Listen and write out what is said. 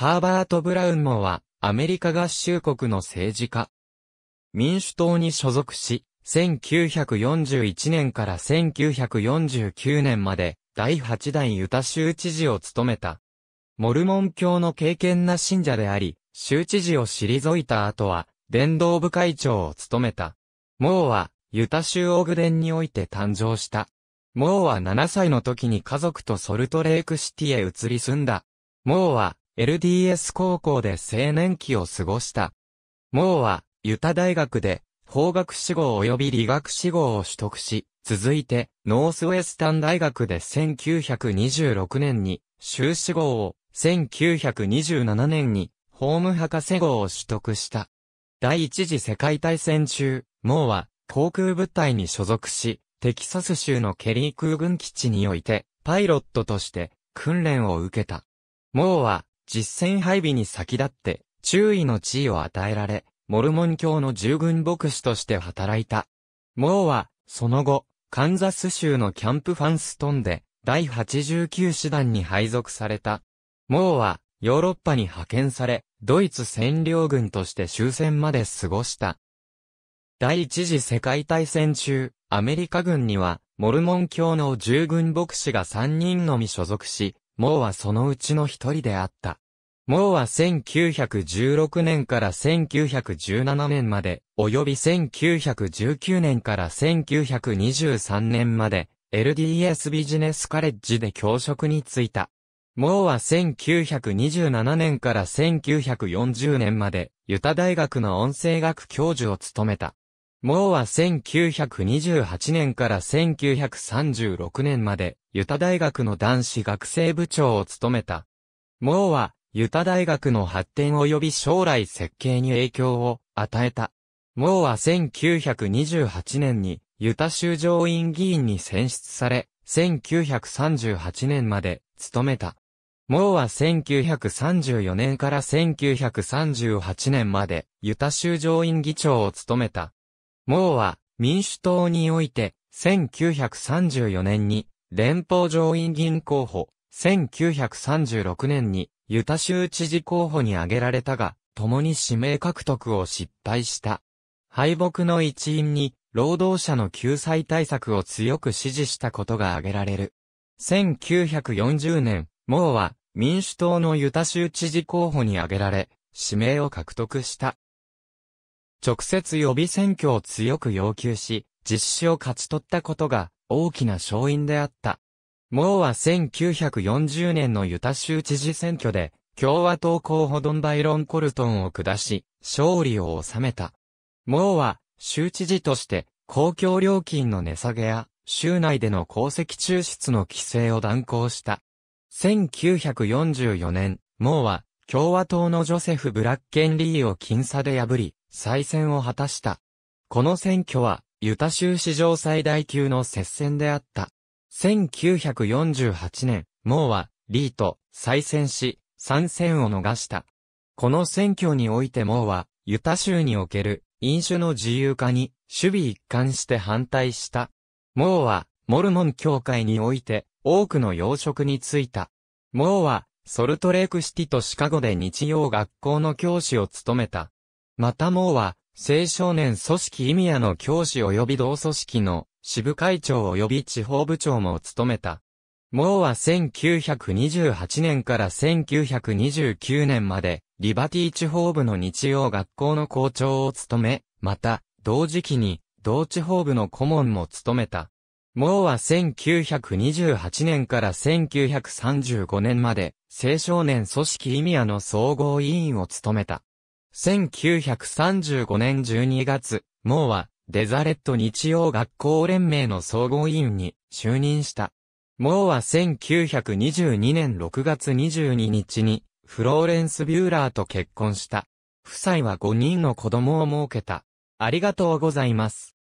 ハーバート・ブラウンモは、アメリカ合衆国の政治家。民主党に所属し、1941年から1949年まで、第8代ユタ州知事を務めた。モルモン教の敬虔な信者であり、州知事を退いた後は、伝道部会長を務めた。モーは、ユタ州オグデンにおいて誕生した。モーは7歳の時に家族とソルトレークシティへ移り住んだ。モーは、LDS 高校で青年期を過ごした。モーは、ユタ大学で、法学士号及び理学士号を取得し、続いて、ノースウェスタン大学で1926年に、修士号を、1927年に、法務博士号を取得した。第一次世界大戦中、モーは、航空部隊に所属し、テキサス州のケリー空軍基地において、パイロットとして、訓練を受けた。モーは、実戦配備に先立って注意の地位を与えられ、モルモン教の従軍牧師として働いた。モーは、その後、カンザス州のキャンプファンストンで、第89師団に配属された。モーは、ヨーロッパに派遣され、ドイツ占領軍として終戦まで過ごした。第一次世界大戦中、アメリカ軍には、モルモン教の従軍牧師が3人のみ所属し、モーはそのうちの一人であった。モーは1916年から1917年まで、および1919年から1923年まで、LDS ビジネスカレッジで教職に就いた。モーは1927年から1940年まで、ユタ大学の音声学教授を務めた。モーは1928年から1936年まで、ユタ大学の男子学生部長を務めた。モーは、ユタ大学の発展及び将来設計に影響を与えた。モーは1928年に、ユタ州上院議員に選出され、1938年まで、務めた。モーは1934年から1938年まで、ユタ州上院議長を務めた。モーは民主党において1934年に連邦上院議員候補、1936年にユタ州知事候補に挙げられたが、共に指名獲得を失敗した。敗北の一因に、労働者の救済対策を強く支持したことが挙げられる。1940年、モーは民主党のユタ州知事候補に挙げられ、指名を獲得した。直接予備選挙を強く要求し、実施を勝ち取ったことが大きな勝因であった。モーは1940年のユタ州知事選挙で、共和党候補ドン・バイロン・コルトンを下し、勝利を収めた。モーは、州知事として、公共料金の値下げや、州内での功績抽出の規制を断行した。1944年、モーは、共和党のジョセフ・ブラッケンリーを僅差で破り、再選を果たした。この選挙は、ユタ州史上最大級の接戦であった。1948年、モーは、リーと再選し、参戦を逃した。この選挙においてモーは、ユタ州における飲酒の自由化に、守備一貫して反対した。モーは、モルモン教会において、多くの養殖に就いた。モーは、ソルトレークシティとシカゴで日曜学校の教師を務めた。またもは、青少年組織意味屋の教師及び同組織の支部会長及び地方部長も務めた。モーは1928年から1929年まで、リバティ地方部の日曜学校の校長を務め、また、同時期に、同地方部の顧問も務めた。モーは1928年から1935年まで、青少年組織意味屋の総合委員を務めた。1935年12月、モーは、デザレット日曜学校連盟の総合委員に就任した。モーは1922年6月22日に、フローレンス・ビューラーと結婚した。夫妻は5人の子供を設けた。ありがとうございます。